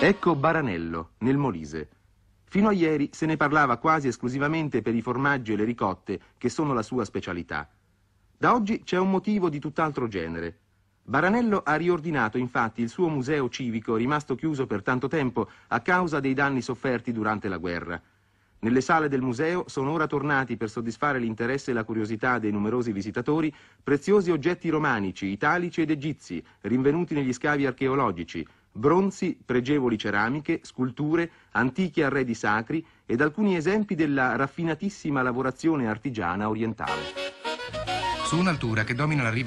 Ecco Baranello, nel Molise. Fino a ieri se ne parlava quasi esclusivamente per i formaggi e le ricotte, che sono la sua specialità. Da oggi c'è un motivo di tutt'altro genere. Baranello ha riordinato infatti il suo museo civico, rimasto chiuso per tanto tempo a causa dei danni sofferti durante la guerra. Nelle sale del museo sono ora tornati per soddisfare l'interesse e la curiosità dei numerosi visitatori preziosi oggetti romanici, italici ed egizi, rinvenuti negli scavi archeologici, bronzi, pregevoli ceramiche, sculture, antichi arredi sacri ed alcuni esempi della raffinatissima lavorazione artigiana orientale. Su un'altura che domina la riva